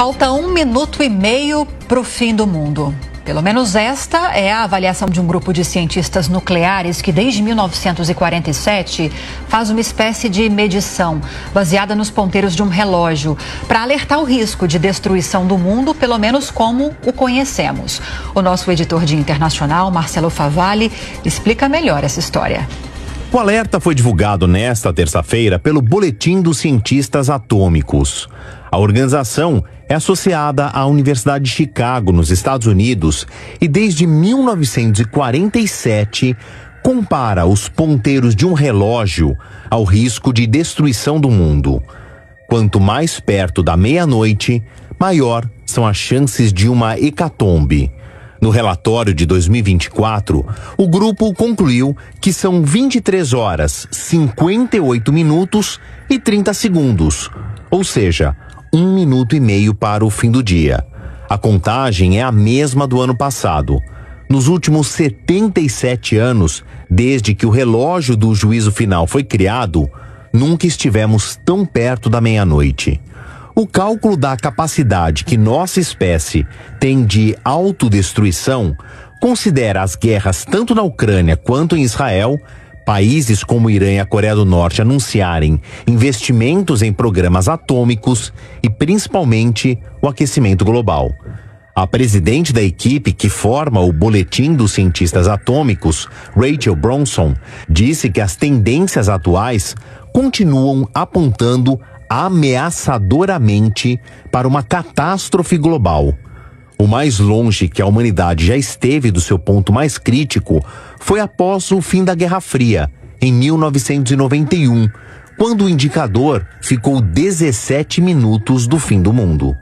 Falta um minuto e meio para o fim do mundo. Pelo menos esta é a avaliação de um grupo de cientistas nucleares que, desde 1947, faz uma espécie de medição baseada nos ponteiros de um relógio para alertar o risco de destruição do mundo, pelo menos como o conhecemos. O nosso editor de internacional, Marcelo Favalli, explica melhor essa história. O alerta foi divulgado nesta terça-feira pelo Boletim dos Cientistas Atômicos. A organização é associada à Universidade de Chicago, nos Estados Unidos, e desde 1947 compara os ponteiros de um relógio ao risco de destruição do mundo. Quanto mais perto da meia-noite, maior são as chances de uma hecatombe. No relatório de 2024, o grupo concluiu que são 23 horas, 58 minutos e 30 segundos, ou seja, um minuto e meio para o fim do dia. A contagem é a mesma do ano passado. Nos últimos 77 anos, desde que o relógio do juízo final foi criado, nunca estivemos tão perto da meia-noite. O cálculo da capacidade que nossa espécie tem de autodestruição considera as guerras tanto na Ucrânia quanto em Israel países como Irã e a Coreia do Norte anunciarem investimentos em programas atômicos e principalmente o aquecimento global. A presidente da equipe que forma o Boletim dos Cientistas Atômicos, Rachel Bronson, disse que as tendências atuais continuam apontando ameaçadoramente para uma catástrofe global. O mais longe que a humanidade já esteve do seu ponto mais crítico foi após o fim da Guerra Fria, em 1991, quando o indicador ficou 17 minutos do fim do mundo.